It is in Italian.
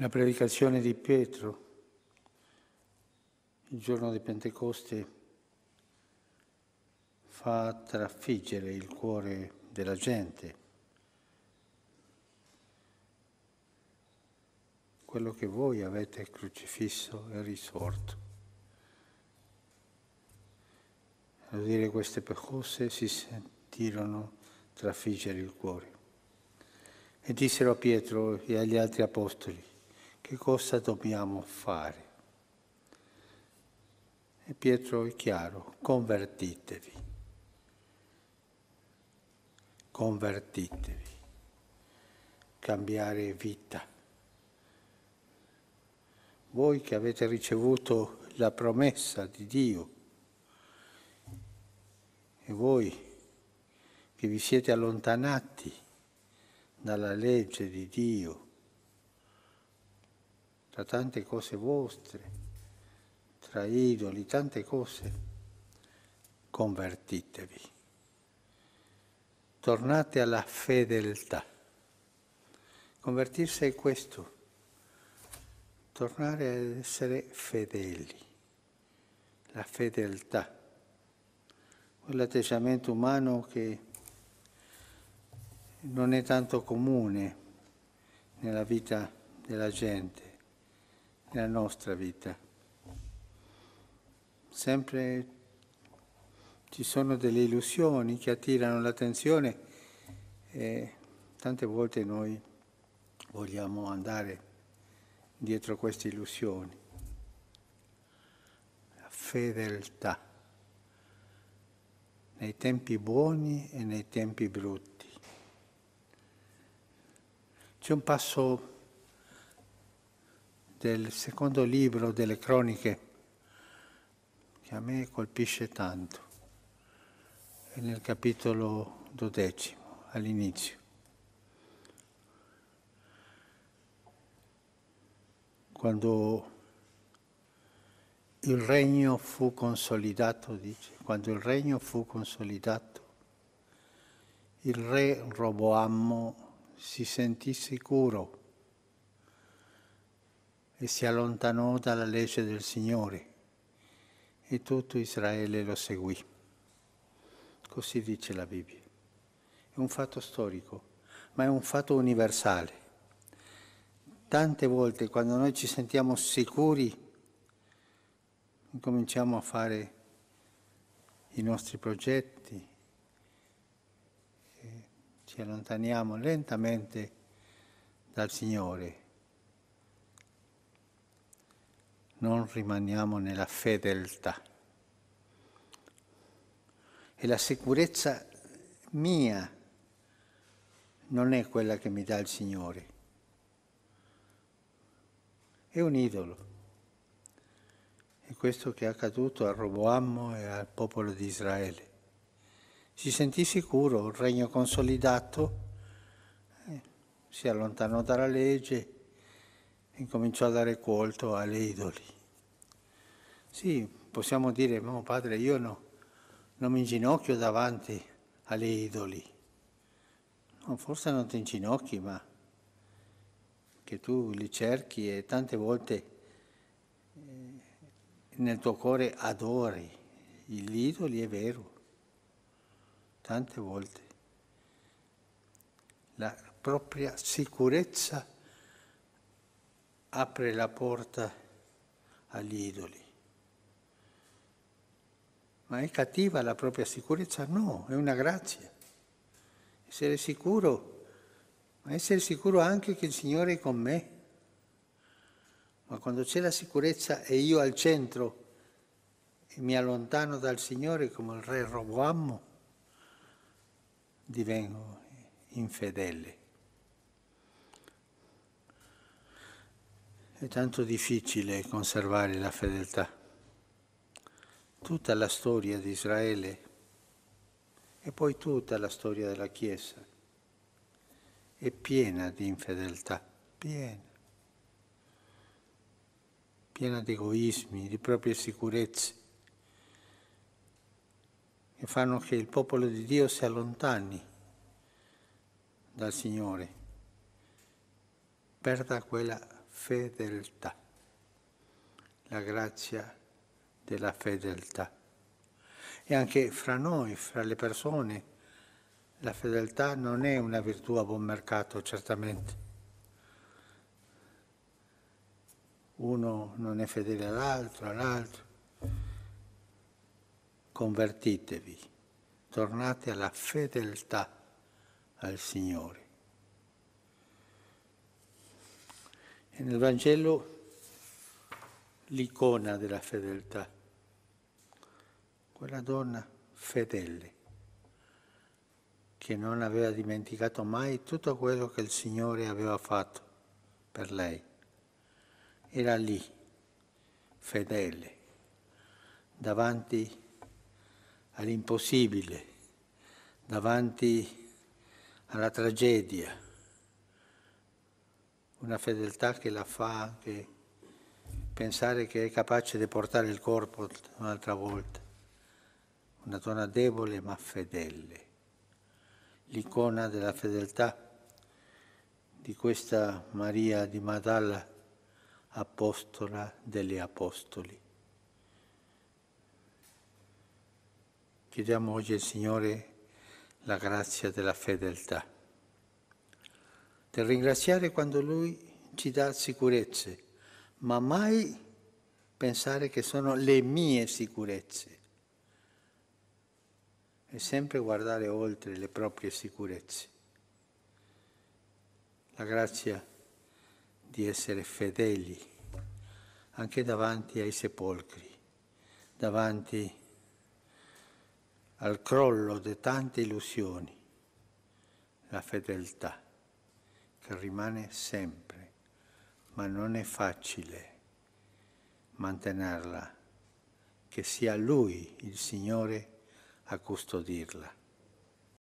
la predicazione di Pietro, il giorno di Pentecoste, fa trafiggere il cuore della gente. Quello che voi avete crocifisso è risorto. A dire queste cose si sentirono trafiggere il cuore. E dissero a Pietro e agli altri apostoli, che cosa dobbiamo fare. E Pietro è chiaro, convertitevi, convertitevi, cambiare vita. Voi che avete ricevuto la promessa di Dio e voi che vi siete allontanati dalla legge di Dio, tra tante cose vostre, tra idoli, tante cose, convertitevi. Tornate alla fedeltà. Convertirsi è questo, tornare ad essere fedeli, la fedeltà, quell'atteggiamento umano che non è tanto comune nella vita della gente nella nostra vita. Sempre ci sono delle illusioni che attirano l'attenzione e tante volte noi vogliamo andare dietro queste illusioni. La fedeltà nei tempi buoni e nei tempi brutti. C'è un passo del secondo libro delle croniche che a me colpisce tanto, è nel capitolo dodecimo, all'inizio. Quando il regno fu consolidato, dice, quando il regno fu consolidato, il re Roboammo si sentì sicuro e si allontanò dalla legge del Signore e tutto Israele lo seguì. Così dice la Bibbia. È un fatto storico, ma è un fatto universale. Tante volte quando noi ci sentiamo sicuri, cominciamo a fare i nostri progetti, e ci allontaniamo lentamente dal Signore non rimaniamo nella fedeltà. E la sicurezza mia non è quella che mi dà il Signore, è un idolo. È questo che è accaduto a Roboammo e al popolo di Israele. Si sentì sicuro, un regno consolidato, eh, si allontanò dalla legge, incominciò a dare colto alle idoli. Sì, possiamo dire, no oh, padre, io no, non mi inginocchio davanti alle idoli. No, forse non ti inginocchi, ma che tu li cerchi e tante volte eh, nel tuo cuore adori gli idoli, è vero, tante volte. La propria sicurezza è apre la porta agli idoli. Ma è cattiva la propria sicurezza? No, è una grazia. Essere sicuro, ma essere sicuro anche che il Signore è con me. Ma quando c'è la sicurezza e io al centro e mi allontano dal Signore come il re Roboammo, divengo infedele. È tanto difficile conservare la fedeltà. Tutta la storia di Israele e poi tutta la storia della Chiesa è piena di infedeltà, piena, piena di egoismi, di proprie sicurezze, che fanno che il popolo di Dio si allontani dal Signore, perda quella fedeltà, la grazia della fedeltà. E anche fra noi, fra le persone, la fedeltà non è una virtù a buon mercato, certamente. Uno non è fedele all'altro, all'altro. Convertitevi, tornate alla fedeltà al Signore. nel Vangelo l'icona della fedeltà, quella donna fedele che non aveva dimenticato mai tutto quello che il Signore aveva fatto per lei. Era lì, fedele, davanti all'impossibile, davanti alla tragedia una fedeltà che la fa anche pensare che è capace di portare il corpo un'altra volta. Una donna debole ma fedele, l'icona della fedeltà di questa Maria di Madalla, apostola degli apostoli. Chiediamo oggi al Signore la grazia della fedeltà del ringraziare quando Lui ci dà sicurezze, ma mai pensare che sono le mie sicurezze. E sempre guardare oltre le proprie sicurezze. La grazia di essere fedeli anche davanti ai sepolcri, davanti al crollo di tante illusioni, la fedeltà rimane sempre, ma non è facile mantenerla, che sia Lui, il Signore, a custodirla.